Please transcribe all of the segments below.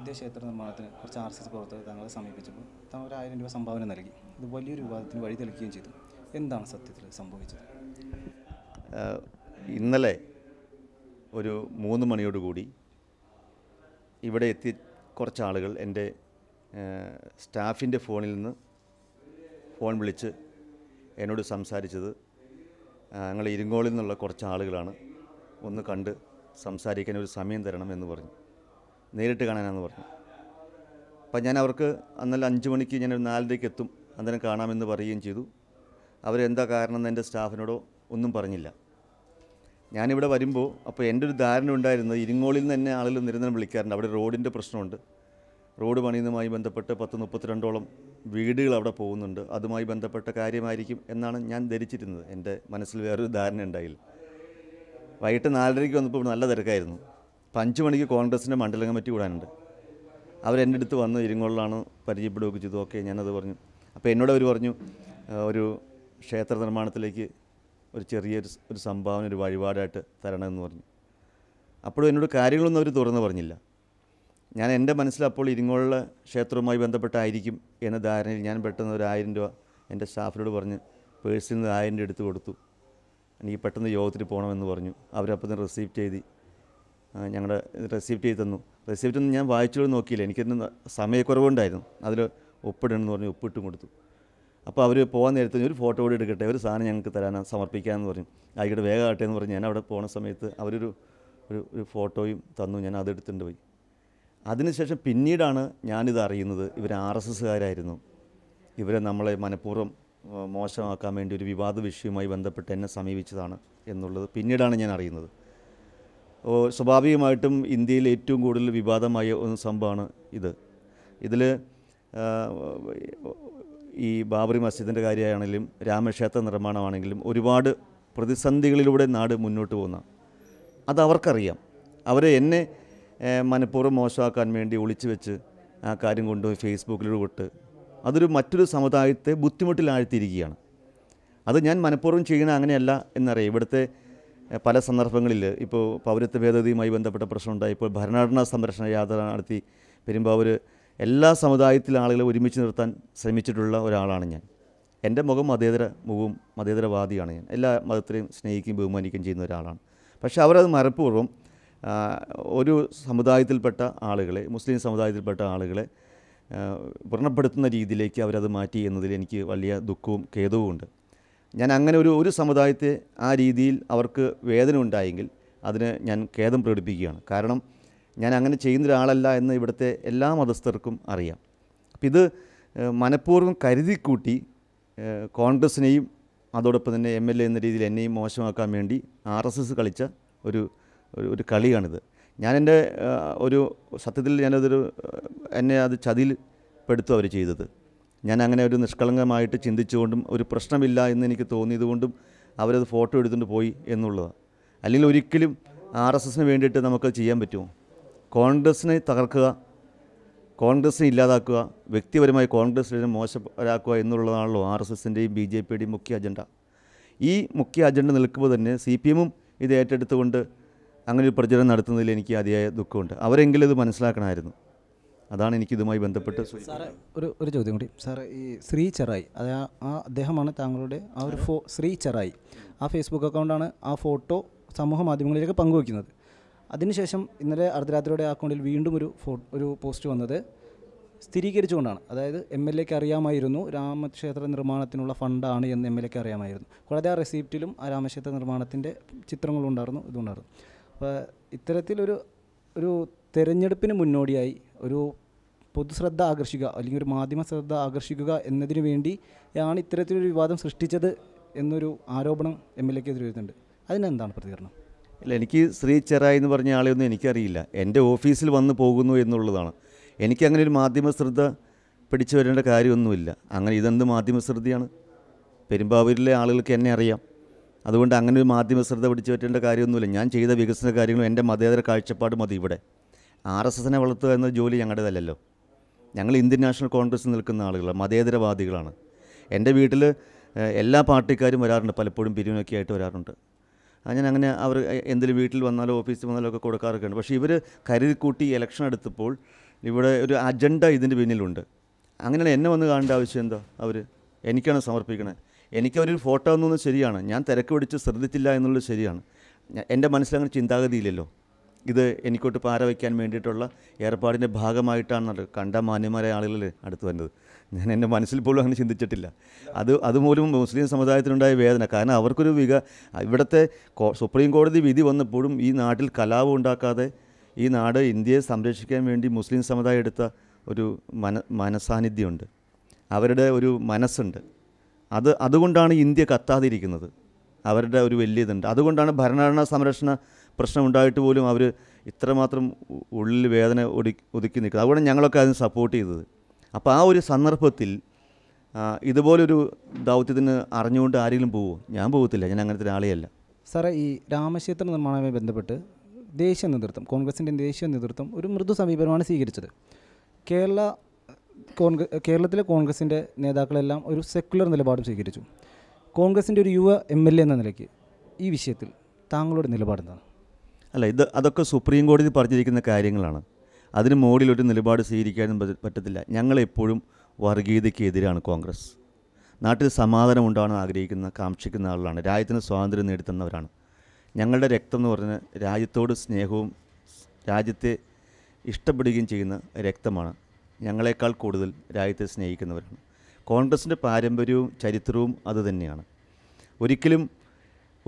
പുതിയ ക്ഷേത്ര നിർമ്മാണത്തിന് കുറച്ച് ആർ സി എസ് പ്രവർത്തകർ തങ്ങളെ സമീപിച്ചപ്പോൾ തങ്ങൾ ഒരായിരം രൂപ സംഭാവന നൽകി ഇത് വലിയൊരു വിവാദത്തിന് വഴി തെളിക്കുകയും ചെയ്തു എന്താണ് സത്യത്തിൽ സംഭവിച്ചത് ഇന്നലെ ഒരു മൂന്ന് മണിയോടുകൂടി ഇവിടെ എത്തി കുറച്ച് ആളുകൾ എൻ്റെ സ്റ്റാഫിൻ്റെ ഫോണിൽ നിന്ന് ഫോൺ വിളിച്ച് എന്നോട് സംസാരിച്ചത് ഞങ്ങൾ ഇരുങ്ങോളിൽ നിന്നുള്ള കുറച്ച് ആളുകളാണ് ഒന്ന് കണ്ട് സംസാരിക്കാൻ ഒരു സമയം തരണം എന്ന് പറഞ്ഞു നേരിട്ട് കാണാനാണെന്ന് പറഞ്ഞു അപ്പം ഞാൻ അവർക്ക് അന്നല്ല അഞ്ച് മണിക്ക് ഞാൻ ഒരു നാലരയ്ക്ക് എത്തും അന്നേരം കാണാമെന്ന് പറയുകയും ചെയ്തു അവരെന്താ കാരണം എന്ന് എൻ്റെ സ്റ്റാഫിനോടോ ഒന്നും പറഞ്ഞില്ല ഞാനിവിടെ വരുമ്പോൾ അപ്പോൾ എൻ്റെ ഒരു ധാരണ ഉണ്ടായിരുന്നത് ഇരിങ്ങോളിൽ നിന്ന് തന്നെ ആളുകൾ നിരന്തരം വിളിക്കാറുണ്ട് അവിടെ റോഡിൻ്റെ പ്രശ്നമുണ്ട് റോഡ് പണിയുന്നതുമായി ബന്ധപ്പെട്ട് പത്ത് മുപ്പത്തിരണ്ടോളം വീടുകൾ അവിടെ പോകുന്നുണ്ട് അതുമായി ബന്ധപ്പെട്ട കാര്യമായിരിക്കും എന്നാണ് ഞാൻ ധരിച്ചിരുന്നത് എൻ്റെ മനസ്സിൽ വേറൊരു ധാരണ ഉണ്ടായില്ല വൈകിട്ട് നാലരയ്ക്ക് വന്നപ്പോൾ നല്ല തിരക്കായിരുന്നു അപ്പം അഞ്ച് മണിക്ക് കോൺഗ്രസിൻ്റെ മണ്ഡലം കമ്മിറ്റി കൂടാനുണ്ട് അവരെൻ്റെ അടുത്ത് വന്ന് ഇരുങ്ങോളിലാണ് പരിചയപ്പെടുകയൊക്കെ ചെയ്തു ഓക്കെ ഞാനത് പറഞ്ഞു അപ്പോൾ എന്നോട് അവർ പറഞ്ഞു ഒരു ക്ഷേത്ര നിർമ്മാണത്തിലേക്ക് ഒരു ചെറിയൊരു ഒരു സംഭാവന ഒരു വഴിപാടായിട്ട് തരണമെന്ന് പറഞ്ഞു അപ്പോഴും എന്നോട് കാര്യങ്ങളൊന്നും അവർ തുറന്ന് പറഞ്ഞില്ല ഞാൻ എൻ്റെ മനസ്സിൽ അപ്പോൾ ഇരുങ്ങോളിലെ ക്ഷേത്രവുമായി ബന്ധപ്പെട്ടായിരിക്കും എന്ന ധാരണയിൽ ഞാൻ പെട്ടെന്ന് ഒരു ആയിരം രൂപ എൻ്റെ സ്റ്റാഫിനോട് പറഞ്ഞ് പേഴ്സിൽ നിന്ന് ആയിരം രൂപ എടുത്ത് കൊടുത്തു എനിക്ക് പെട്ടെന്ന് യോഗത്തിൽ പോകണമെന്ന് പറഞ്ഞു അവരപ്പം തന്നെ റിസീവ് ചെയ്ത് ഞങ്ങളുടെ റെസിപ്റ്റ് ചെയ്ത് തന്നു റെസിപ്റ്റ് ഒന്നും ഞാൻ വായിച്ചു നോക്കിയില്ല എനിക്കതിന് സമയക്കുറവുണ്ടായിരുന്നു അതിൽ ഒപ്പിടണമെന്ന് പറഞ്ഞു ഒപ്പിട്ടും കൊടുത്തു അപ്പോൾ അവർ പോകാൻ നേരത്തെ ഒരു ഫോട്ടോ കൂടി എടുക്കട്ടെ ഒരു സാധനം ഞങ്ങൾക്ക് തരാനാണ് സമർപ്പിക്കാമെന്ന് പറഞ്ഞു ആയിക്കോട്ടെ വേഗം ആട്ടെ എന്ന് പറഞ്ഞ് ഞാൻ അവിടെ പോണ സമയത്ത് അവരൊരു ഒരു ഒരു ഫോട്ടോയും തന്നു ഞാൻ അതെടുത്തിട്ട് പോയി അതിനുശേഷം പിന്നീടാണ് ഞാനിത് അറിയുന്നത് ഇവർ ആർ എസ് എസ്സുകാരായിരുന്നു ഇവരെ നമ്മളെ മനഃപൂർവ്വം മോശമാക്കാൻ വേണ്ടി ഒരു വിവാദ വിഷയവുമായി ബന്ധപ്പെട്ട് എന്നെ സമീപിച്ചതാണ് എന്നുള്ളത് പിന്നീടാണ് ഞാൻ അറിയുന്നത് സ്വാഭാവികമായിട്ടും ഇന്ത്യയിൽ ഏറ്റവും കൂടുതൽ വിവാദമായ ഒരു സംഭവമാണ് ഇത് ഇതിൽ ഈ ബാബറി മസ്ജിദിൻ്റെ കാര്യമാണെങ്കിലും രാമക്ഷേത്ര നിർമ്മാണമാണെങ്കിലും ഒരുപാട് പ്രതിസന്ധികളിലൂടെ നാട് മുന്നോട്ട് പോകുന്ന അത് അവർക്കറിയാം അവരെ എന്നെ മനഃപൂർവ്വം മോശമാക്കാൻ വേണ്ടി ഒളിച്ചു വെച്ച് ആ കാര്യം കൊണ്ടുപോയി ഫേസ്ബുക്കിലൂടെ വിട്ട് അതൊരു മറ്റൊരു സമുദായത്തെ ബുദ്ധിമുട്ടിലാഴ്ത്തിയിരിക്കുകയാണ് അത് ഞാൻ മനഃപൂർവ്വം ചെയ്യണ അങ്ങനെയല്ല എന്നറിയാം ഇവിടുത്തെ പല സന്ദർഭങ്ങളിൽ ഇപ്പോൾ പൗരത്വ ഭേദഗതിയുമായി ബന്ധപ്പെട്ട പ്രശ്നമുണ്ടായി ഇപ്പോൾ ഭരണഘടനാ സംരക്ഷണ യാത്ര നടത്തി വരുമ്പോൾ അവർ എല്ലാ സമുദായത്തിലെ ആളുകളെ ഒരുമിച്ച് നിർത്താൻ ശ്രമിച്ചിട്ടുള്ള ഒരാളാണ് ഞാൻ എൻ്റെ മുഖം മതേതര മുഖവും മതേതരവാദിയാണ് ഞാൻ എല്ലാ മതത്തിലെയും സ്നേഹിക്കുകയും ബഹുമാനിക്കുകയും ചെയ്യുന്ന ഒരാളാണ് പക്ഷേ അവരത് മനഃപൂർവ്വം ഒരു സമുദായത്തിൽപ്പെട്ട ആളുകളെ മുസ്ലിം സമുദായത്തിൽപ്പെട്ട ആളുകളെ വ്രണപ്പെടുത്തുന്ന രീതിയിലേക്ക് അവരത് മാറ്റി എന്നതിൽ എനിക്ക് വലിയ ദുഃഖവും ഖേദവും ഉണ്ട് ഞാൻ അങ്ങനെ ഒരു ഒരു സമുദായത്തെ ആ രീതിയിൽ അവർക്ക് വേദന ഉണ്ടായെങ്കിൽ അതിന് ഞാൻ ഖേദം പ്രകടിപ്പിക്കുകയാണ് കാരണം ഞാൻ അങ്ങനെ ചെയ്യുന്ന ഒരാളല്ല എന്ന് ഇവിടുത്തെ എല്ലാ മതസ്ഥർക്കും അറിയാം അപ്പം ഇത് മനഃപൂർവ്വം കരുതിക്കൂട്ടി കോൺഗ്രസിനെയും അതോടൊപ്പം തന്നെ എം എൽ എ എന്ന രീതിയിൽ എന്നെയും മോശമാക്കാൻ വേണ്ടി ആർ എസ് എസ് കളിച്ച ഒരു ഒരു കളിയാണിത് ഞാൻ ഒരു സത്യത്തിൽ ഞാനതൊരു എന്നെ അത് ചതിയിൽ പെടുത്തു അവർ ചെയ്തത് ഞാൻ അങ്ങനെ ഒരു നിഷ്കളങ്കമായിട്ട് ചിന്തിച്ചുകൊണ്ടും ഒരു പ്രശ്നമില്ല എന്ന് എനിക്ക് തോന്നിയതുകൊണ്ടും അവരത് ഫോട്ടോ എടുത്തുകൊണ്ട് പോയി എന്നുള്ളതാണ് അല്ലെങ്കിൽ ഒരിക്കലും ആർ എസ് എസിന് വേണ്ടിയിട്ട് നമുക്ക് ചെയ്യാൻ പറ്റുമോ കോൺഗ്രസ്സിനെ തകർക്കുക കോൺഗ്രസ്സിനെ ഇല്ലാതാക്കുക വ്യക്തിപരമായി കോൺഗ്രസ്സിനെ മോശരാക്കുക എന്നുള്ളതാണല്ലോ ആർ എസ് എസിൻ്റെയും ബി ജെ പിയുടെയും മുഖ്യ അജണ്ട ഈ മുഖ്യ അജണ്ട നിൽക്കുമ്പോൾ തന്നെ സി പി എമ്മും ഇത് ഏറ്റെടുത്തുകൊണ്ട് അങ്ങനെ ഒരു പ്രചരണം നടത്തുന്നതിൽ എനിക്ക് അതിയായ ദുഃഖമുണ്ട് അവരെങ്കിലും ഇത് മനസ്സിലാക്കണമായിരുന്നു അതാണ് എനിക്ക് ഇതുമായി ബന്ധപ്പെട്ട് ഒരു ഒരു ചോദ്യം കൂടി സാറേ ഈ ശ്രീ ചെറായി അത് ആ അദ്ദേഹമാണ് താങ്കളുടെ ആ ഒരു ഫോ ശ്രീ ചെറായി ആ ഫേസ്ബുക്ക് അക്കൗണ്ടാണ് ആ ഫോട്ടോ സമൂഹ മാധ്യമങ്ങളിലേക്ക് പങ്കുവയ്ക്കുന്നത് അതിനുശേഷം ഇന്നലെ അർദ്ധരാത്രിയുടെ അക്കൗണ്ടിൽ വീണ്ടും ഒരു ഫോ ഒരു പോസ്റ്റ് വന്നത് സ്ഥിരീകരിച്ചുകൊണ്ടാണ് അതായത് എം എൽ എക്ക് അറിയാമായിരുന്നു രാമക്ഷേത്ര നിർമ്മാണത്തിനുള്ള ഫണ്ടാണ് എന്ന് എം എൽ എക്ക് അറിയാമായിരുന്നു കൂടാതെ ആ റെസിപ്റ്റിലും ആ രാമക്ഷേത്ര നിർമ്മാണത്തിൻ്റെ ചിത്രങ്ങളുണ്ടായിരുന്നു ഇതുണ്ടായിരുന്നു അപ്പോൾ ഇത്തരത്തിലൊരു ഒരു തെരഞ്ഞെടുപ്പിന് മുന്നോടിയായി ഒരു പൊതുശ്രദ്ധ ആകർഷിക്കുക അല്ലെങ്കിൽ ഒരു മാധ്യമ ശ്രദ്ധ ആകർഷിക്കുക എന്നതിനു വേണ്ടിയാണ് ഇത്തരത്തിലൊരു വിവാദം സൃഷ്ടിച്ചത് എന്നൊരു ആരോപണം എം എൽ എതിരെ വരുന്നുണ്ട് അതിനെന്താണ് പ്രതികരണം അല്ല എനിക്ക് ശ്രീ ചെറായി എന്ന് പറഞ്ഞ ആളെയൊന്നും എനിക്കറിയില്ല എൻ്റെ ഓഫീസിൽ വന്ന് പോകുന്നു എന്നുള്ളതാണ് എനിക്കങ്ങനെ ഒരു മാധ്യമ ശ്രദ്ധ പിടിച്ചു വരേണ്ട കാര്യമൊന്നുമില്ല അങ്ങനെ ഇതെന്ത് മാധ്യമ ശ്രദ്ധയാണ് പെരുമ്പാവൂരിലെ ആളുകൾക്ക് എന്നെ അറിയാം അതുകൊണ്ട് അങ്ങനെ ഒരു മാധ്യമ ശ്രദ്ധ പിടിച്ചു വരേണ്ട കാര്യമൊന്നുമില്ല ഞാൻ ചെയ്ത വികസന കാര്യങ്ങളും എൻ്റെ മതേതര കാഴ്ചപ്പാട് മതി ഇവിടെ ആർ എസ് എസിനെ വളർത്തുക എന്ന ജോലി ഞങ്ങളുടേതല്ലല്ലോ ഞങ്ങൾ ഇന്ത്യൻ നാഷണൽ കോൺഗ്രസ്സിൽ നിൽക്കുന്ന ആളുകളാണ് മതേതരവാദികളാണ് എൻ്റെ വീട്ടിൽ എല്ലാ പാർട്ടിക്കാരും വരാറുണ്ട് പലപ്പോഴും പിരിവിനൊക്കെ ആയിട്ട് വരാറുണ്ട് ഞാൻ അങ്ങനെ അവർ എന്തെങ്കിലും വീട്ടിൽ വന്നാലോ ഓഫീസിൽ വന്നാലോ ഒക്കെ കൊടുക്കാറൊക്കെ ഉണ്ട് പക്ഷേ ഇവർ കൂട്ടി ഇലക്ഷൻ എടുത്തപ്പോൾ ഇവിടെ ഒരു അജണ്ട ഇതിൻ്റെ പിന്നിലുണ്ട് അങ്ങനെയാണ് എന്നെ വന്ന് കാണേണ്ട ആവശ്യം എന്താ അവർ എനിക്കാണ് സമർപ്പിക്കണേ എനിക്ക് ഫോട്ടോ എന്നൊന്നും ശരിയാണ് ഞാൻ തിരക്ക് പിടിച്ച് ശ്രദ്ധിച്ചില്ല എന്നുള്ളത് ശരിയാണ് എൻ്റെ മനസ്സിലങ്ങനെ ചിന്താഗതിയില്ലല്ലോ ഇത് എനിക്കോട്ട് പാര വയ്ക്കാൻ വേണ്ടിയിട്ടുള്ള ഏർപ്പാടിൻ്റെ ഭാഗമായിട്ടാണ് കണ്ട മാന്യമായ ആളുകൾ അടുത്ത് വന്നത് ഞാൻ എൻ്റെ മനസ്സിൽ പോലും അങ്ങനെ ചിന്തിച്ചിട്ടില്ല അത് അതുമൂലം മുസ്ലിം സമുദായത്തിനുണ്ടായ വേദന കാരണം അവർക്കൊരു വിക ഇവിടുത്തെ സുപ്രീം കോടതി വിധി വന്നപ്പോഴും ഈ നാട്ടിൽ കലാപം ഉണ്ടാക്കാതെ ഈ നാട് ഇന്ത്യയെ സംരക്ഷിക്കാൻ വേണ്ടി മുസ്ലിം സമുദായം എടുത്ത ഒരു മന മനസാന്നിധ്യമുണ്ട് അവരുടെ ഒരു മനസ്സുണ്ട് അത് അതുകൊണ്ടാണ് ഇന്ത്യ കത്താതിരിക്കുന്നത് അവരുടെ ഒരു വലിയ ഇതുണ്ട് അതുകൊണ്ടാണ് ഭരണഘടനാ സംരക്ഷണ പ്രശ്നം ഉണ്ടായിട്ട് പോലും അവർ ഇത്രമാത്രം ഉള്ളിൽ വേദന ഒടി ഒതുക്കി നിൽക്കുന്നത് അതുകൊണ്ട് ഞങ്ങളൊക്കെ അതിന് സപ്പോർട്ട് ചെയ്തത് അപ്പോൾ ആ ഒരു സന്ദർഭത്തിൽ ഇതുപോലൊരു ദൗത്യത്തിന് അറിഞ്ഞുകൊണ്ട് ആരെങ്കിലും പോവോ ഞാൻ പോകത്തില്ല ഞാൻ അങ്ങനത്തെ ഒരാളെയല്ല സാറേ ഈ രാമക്ഷേത്ര നിർമ്മാണവുമായി ബന്ധപ്പെട്ട് ദേശീയ നേതൃത്വം കോൺഗ്രസിൻ്റെ ദേശീയ നേതൃത്വം ഒരു മൃദു സമീപനമാണ് സ്വീകരിച്ചത് കേരള കോൺഗ്ര കേരളത്തിലെ കോൺഗ്രസിൻ്റെ നേതാക്കളെല്ലാം ഒരു സെക്കുലർ നിലപാടും സ്വീകരിച്ചു കോൺഗ്രസിൻ്റെ ഒരു യുവ എം എൽ എ എന്ന നിലയ്ക്ക് ഈ വിഷയത്തിൽ താങ്കളുടെ നിലപാടെന്താണ് അല്ല ഇത് അതൊക്കെ സുപ്രീം കോടതി പറഞ്ഞിരിക്കുന്ന കാര്യങ്ങളാണ് അതിന് മുകളിൽ നിലപാട് സ്വീകരിക്കാനും പറ്റത്തില്ല ഞങ്ങളെപ്പോഴും വർഗീയതയ്ക്കെതിരാണ് കോൺഗ്രസ് നാട്ടിൽ സമാധാനം ഉണ്ടാകണം ആഗ്രഹിക്കുന്ന കാക്ഷിക്കുന്ന ആളുകളാണ് രാജ്യത്തിന് സ്വാതന്ത്ര്യം നേടിത്തന്നവരാണ് ഞങ്ങളുടെ രക്തം എന്ന് പറഞ്ഞാൽ രാജ്യത്തോട് സ്നേഹവും രാജ്യത്തെ ഇഷ്ടപ്പെടുകയും ചെയ്യുന്ന രക്തമാണ് ഞങ്ങളെക്കാൾ കൂടുതൽ രാജ്യത്തെ സ്നേഹിക്കുന്നവരാണ് കോൺഗ്രസിൻ്റെ പാരമ്പര്യവും ചരിത്രവും അതുതന്നെയാണ് ഒരിക്കലും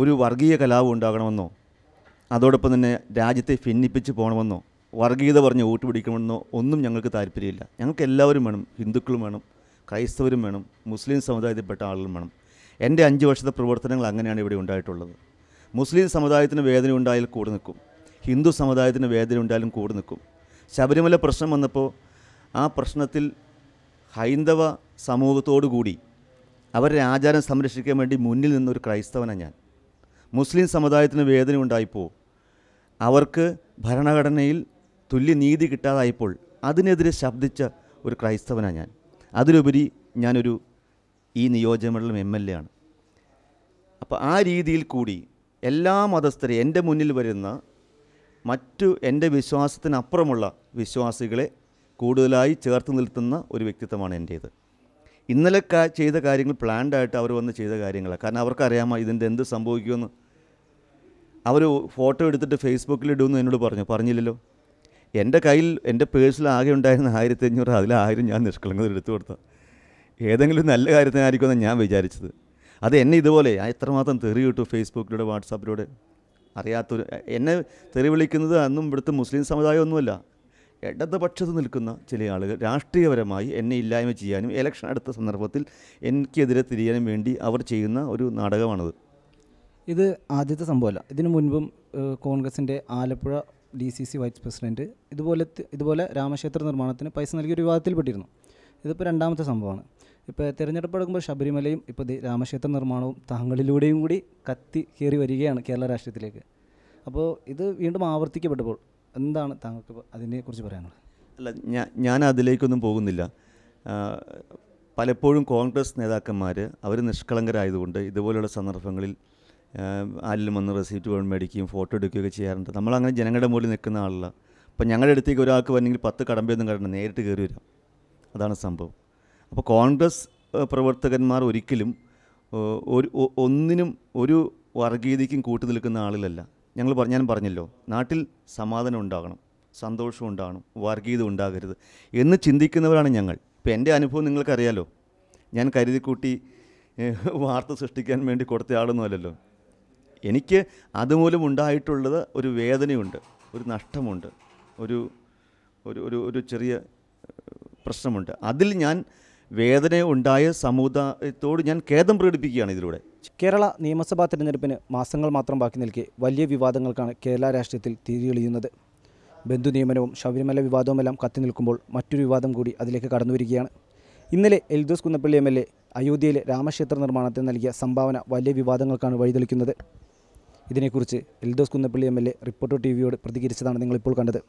ഒരു വർഗീയ കലാപം ഉണ്ടാകണമെന്നോ അതോടൊപ്പം തന്നെ രാജ്യത്തെ ഭിന്നിപ്പിച്ച് പോകണമെന്നോ വർഗീയത പറഞ്ഞ് വോട്ട് പിടിക്കണമെന്നോ ഒന്നും ഞങ്ങൾക്ക് താല്പര്യമില്ല ഞങ്ങൾക്ക് എല്ലാവരും വേണം ഹിന്ദുക്കളും വേണം ക്രൈസ്തവരും വേണം മുസ്ലിം സമുദായത്തിൽപ്പെട്ട ആളുകളും വേണം എൻ്റെ അഞ്ച് വർഷത്തെ പ്രവർത്തനങ്ങൾ അങ്ങനെയാണ് ഇവിടെ ഉണ്ടായിട്ടുള്ളത് മുസ്ലിം സമുദായത്തിന് വേദന ഉണ്ടായാൽ കൂടെ നിൽക്കും ഹിന്ദു സമുദായത്തിന് വേദന ഉണ്ടായാലും കൂടെ നിൽക്കും ശബരിമല പ്രശ്നം വന്നപ്പോൾ ആ പ്രശ്നത്തിൽ ഹൈന്ദവ സമൂഹത്തോടു കൂടി അവരുടെ ആചാരം സംരക്ഷിക്കാൻ വേണ്ടി മുന്നിൽ നിന്നൊരു ക്രൈസ്തവനാണ് ഞാൻ മുസ്ലിം സമുദായത്തിന് വേദന ഉണ്ടായപ്പോൾ അവർക്ക് ഭരണഘടനയിൽ തുല്യനീതി നീതി കിട്ടാതായപ്പോൾ അതിനെതിരെ ശബ്ദിച്ച ഒരു ക്രൈസ്തവനാണ് ഞാൻ അതിലുപരി ഞാനൊരു ഈ നിയോജകമണ്ഡലം എം എൽ എ ആണ് അപ്പോൾ ആ രീതിയിൽ കൂടി എല്ലാ മതസ്ഥരെ എൻ്റെ മുന്നിൽ വരുന്ന മറ്റു എൻ്റെ വിശ്വാസത്തിനപ്പുറമുള്ള വിശ്വാസികളെ കൂടുതലായി ചേർത്ത് നിൽത്തുന്ന ഒരു വ്യക്തിത്വമാണ് എൻ്റേത് ഇന്നലെ ചെയ്ത കാര്യങ്ങൾ പ്ലാൻഡായിട്ട് അവർ വന്ന് ചെയ്ത കാര്യങ്ങളാണ് കാരണം അവർക്കറിയാമോ ഇതിൻ്റെ എന്ത് സംഭവിക്കുമെന്ന് അവർ ഫോട്ടോ എടുത്തിട്ട് ഫേസ്ബുക്കിൽ ഇടുമെന്ന് എന്നോട് പറഞ്ഞു പറഞ്ഞില്ലല്ലോ എൻ്റെ കയ്യിൽ എൻ്റെ പേഴ്സിൽ ആകെ ഉണ്ടായിരുന്ന ആയിരത്തി അഞ്ഞൂറ് അതിൽ ആയിരം ഞാൻ നിഷ്കളങ്കത എടുത്തു കൊടുത്തു ഏതെങ്കിലും നല്ല കാര്യത്തിനായിരിക്കുമെന്ന് ഞാൻ വിചാരിച്ചത് അത് എന്നെ ഇതുപോലെ എത്രമാത്രം തെറി കിട്ടും ഫേസ്ബുക്കിലൂടെ വാട്സാപ്പിലൂടെ അറിയാത്തൊരു എന്നെ തെറി വിളിക്കുന്നത് അന്നും ഇവിടുത്തെ മുസ്ലിം സമുദായമൊന്നുമല്ല ഇടതുപക്ഷത്ത് നിൽക്കുന്ന ചില ആളുകൾ രാഷ്ട്രീയപരമായി എന്നെ ഇല്ലായ്മ ചെയ്യാനും ഇലക്ഷൻ അടുത്ത സന്ദർഭത്തിൽ എനിക്കെതിരെ തിരിയാനും വേണ്ടി അവർ ചെയ്യുന്ന ഒരു നാടകമാണത് ഇത് ആദ്യത്തെ സംഭവമല്ല ഇതിനു മുൻപും കോൺഗ്രസിൻ്റെ Alappuzha D C C vice president ഇതുപോലെ ഇതുപോലെ രാമക്ഷേത്ര നിർമ്മാണത്തിന് പൈസ നൽകിയ ഒരു വിവാദത്തിൽപ്പെട്ടിരുന്നു ഇതിപ്പോൾ രണ്ടാമത്തെ സംഭവമാണ് ഇപ്പോൾ തിരഞ്ഞെടുപ്പ് എടുക്കുമ്പോൾ ശബരിമലയും ഇപ്പോൾ രാമക്ഷേത്ര നിർമ്മാണവും താങ്കളിലൂടെയും കൂടി കത്തി കയറി വരികയാണ് കേരള രാഷ്ട്രീയത്തിലേക്ക് അപ്പോൾ ഇത് വീണ്ടും ആവർത്തിക്കപ്പെട്ടപ്പോൾ എന്താണ് താങ്കൾക്ക് അതിനെക്കുറിച്ച് പറയാനുള്ളത് അല്ല ഞാൻ ഞാൻ അതിലേക്കൊന്നും പോകുന്നില്ല പലപ്പോഴും കോൺഗ്രസ് നേതാക്കന്മാർ അവർ നിഷ്കളങ്കരായതുകൊണ്ട് ഇതുപോലുള്ള സന്ദർഭങ്ങളിൽ ആരിലും വന്ന് റെസിപ്റ്റ് വേണം മേടിക്കുകയും ഫോട്ടോ എടുക്കുകയൊക്കെ ചെയ്യാറുണ്ട് നമ്മളങ്ങനെ ജനങ്ങളുടെ മുകളിൽ നിൽക്കുന്ന ആളല്ല അപ്പോൾ ഞങ്ങളുടെ അടുത്തേക്ക് ഒരാൾക്ക് വന്നെങ്കിൽ പത്ത് കടമ്പയൊന്നും കടണ്ട നേരിട്ട് കയറി വരാം അതാണ് സംഭവം അപ്പോൾ കോൺഗ്രസ് പ്രവർത്തകന്മാർ ഒരിക്കലും ഒരു ഒന്നിനും ഒരു വർഗീയതയ്ക്കും കൂട്ടു നിൽക്കുന്ന ആളിലല്ല ഞങ്ങൾ പറഞ്ഞു ഞാൻ പറഞ്ഞല്ലോ നാട്ടിൽ സമാധാനം ഉണ്ടാകണം സന്തോഷം ഉണ്ടാകണം വർഗീയത ഉണ്ടാകരുത് എന്ന് ചിന്തിക്കുന്നവരാണ് ഞങ്ങൾ ഇപ്പം എൻ്റെ അനുഭവം നിങ്ങൾക്കറിയാലോ ഞാൻ കരുതിക്കൂട്ടി വാർത്ത സൃഷ്ടിക്കാൻ വേണ്ടി കൊടുത്ത ആളൊന്നുമല്ലല്ലോ എനിക്ക് അതുമൂലം ഉണ്ടായിട്ടുള്ളത് ഒരു വേദനയുണ്ട് ഒരു നഷ്ടമുണ്ട് ഒരു ഒരു ഒരു ഒരു ചെറിയ പ്രശ്നമുണ്ട് അതിൽ ഞാൻ വേദന ഉണ്ടായ സമുദായത്തോട് ഞാൻ ഖേദം പ്രകടിപ്പിക്കുകയാണ് ഇതിലൂടെ കേരള നിയമസഭാ തിരഞ്ഞെടുപ്പിന് മാസങ്ങൾ മാത്രം ബാക്കി നിൽക്കെ വലിയ വിവാദങ്ങൾക്കാണ് കേരള രാഷ്ട്രീയത്തിൽ തിരിതെളിയുന്നത് ബന്ധു നിയമനവും ശബരിമല വിവാദവുമെല്ലാം കത്തി നിൽക്കുമ്പോൾ മറ്റൊരു വിവാദം കൂടി അതിലേക്ക് കടന്നു വരികയാണ് ഇന്നലെ Eldhose Kunnappilly M L A അയോധ്യയിലെ രാമക്ഷേത്ര നിർമ്മാണത്തിന് നൽകിയ സംഭാവന വലിയ വിവാദങ്ങൾക്കാണ് വഴിതെളിക്കുന്നത് ഇതിനെക്കുറിച്ച് Eldhose Kunnappilly M L A reporter T വിയോട് പ്രതികരിച്ചതാണ് നിങ്ങളിപ്പോൾ കണ്ടത്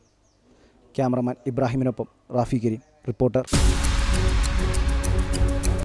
ക്യാമറമാൻ ഇബ്രാഹിമിനൊപ്പം റാഫി കരീം റിപ്പോർട്ടർ